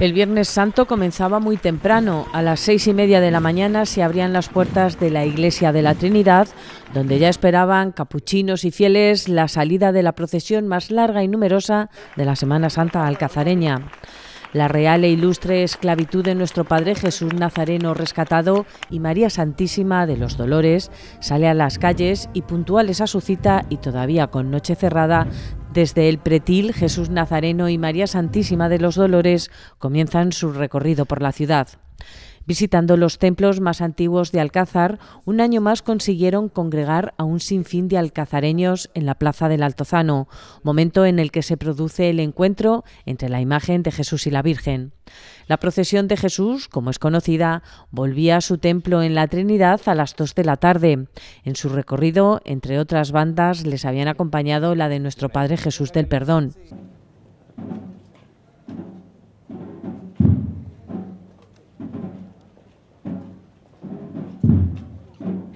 El Viernes Santo comenzaba muy temprano. A las seis y media de la mañana se abrían las puertas de la Iglesia de la Trinidad, donde ya esperaban capuchinos y fieles la salida de la procesión más larga y numerosa de la Semana Santa alcazareña. La real e ilustre esclavitud de nuestro Padre Jesús Nazareno rescatado y María Santísima de los Dolores sale a las calles y puntuales a su cita y todavía con noche cerrada desde el Pretil, Jesús Nazareno y María Santísima de los Dolores comienzan su recorrido por la ciudad. Visitando los templos más antiguos de Alcázar, un año más consiguieron congregar a un sinfín de alcazareños en la Plaza del Altozano, momento en el que se produce el encuentro entre la imagen de Jesús y la Virgen. La procesión de Jesús, como es conocida, volvía a su templo en la Trinidad a las dos de la tarde. En su recorrido, entre otras bandas, les habían acompañado la de nuestro Padre Jesús del Perdón.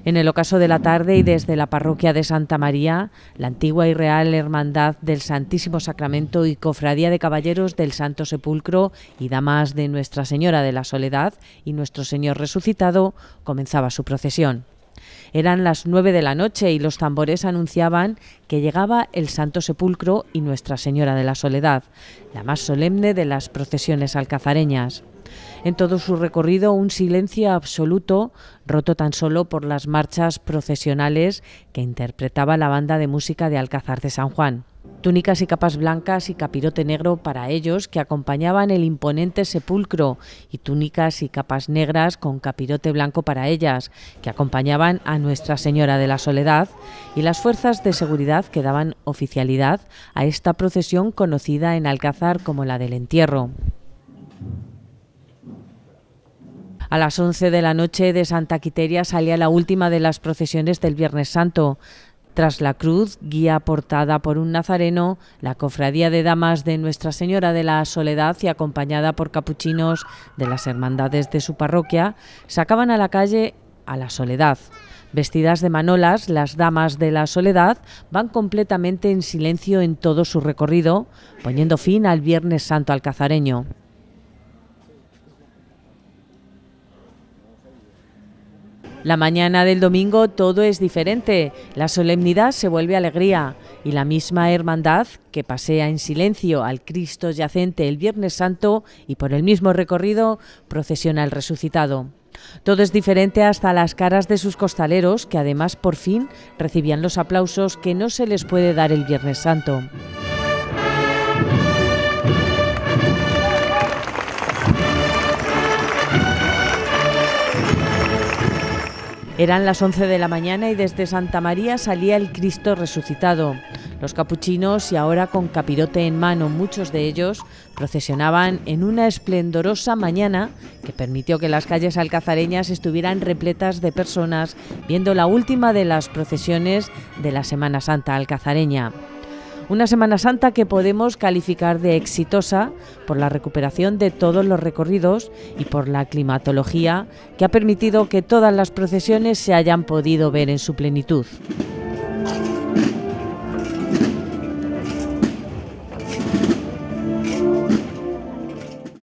en el ocaso de la tarde y desde la parroquia de Santa María, la antigua y real Hermandad del Santísimo Sacramento y Cofradía de Caballeros del Santo Sepulcro y Damas de Nuestra Señora de la Soledad y Nuestro Señor Resucitado comenzaba su procesión. Eran las nueve de la noche y los tambores anunciaban que llegaba el Santo Sepulcro y Nuestra Señora de la Soledad, la más solemne de las procesiones alcazareñas. En todo su recorrido, un silencio absoluto, roto tan solo por las marchas procesionales que interpretaba la banda de música de Alcázar de San Juan. Túnicas y capas blancas y capirote negro para ellos que acompañaban el imponente sepulcro y túnicas y capas negras con capirote blanco para ellas que acompañaban a Nuestra Señora de la Soledad y las fuerzas de seguridad que daban oficialidad a esta procesión conocida en Alcázar como la del entierro. A las 11 de la noche de Santa Quiteria salía la última de las procesiones del Viernes Santo. Tras la cruz, guía portada por un nazareno, la cofradía de damas de Nuestra Señora de la Soledad y acompañada por capuchinos de las hermandades de su parroquia, sacaban a la calle a la soledad. Vestidas de manolas, las damas de la soledad van completamente en silencio en todo su recorrido, poniendo fin al Viernes Santo alcazareño. La mañana del domingo todo es diferente, la solemnidad se vuelve alegría y la misma hermandad que pasea en silencio al Cristo yacente el Viernes Santo y por el mismo recorrido procesiona el resucitado. Todo es diferente hasta las caras de sus costaleros, que además por fin recibían los aplausos que no se les puede dar el Viernes Santo. Eran las 11 de la mañana y desde Santa María salía el Cristo resucitado. Los capuchinos, y ahora con capirote en mano, muchos de ellos, procesionaban en una esplendorosa mañana que permitió que las calles alcazareñas estuvieran repletas de personas viendo la última de las procesiones de la Semana Santa alcazareña. Una Semana Santa que podemos calificar de exitosa por la recuperación de todos los recorridos y por la climatología que ha permitido que todas las procesiones se hayan podido ver en su plenitud.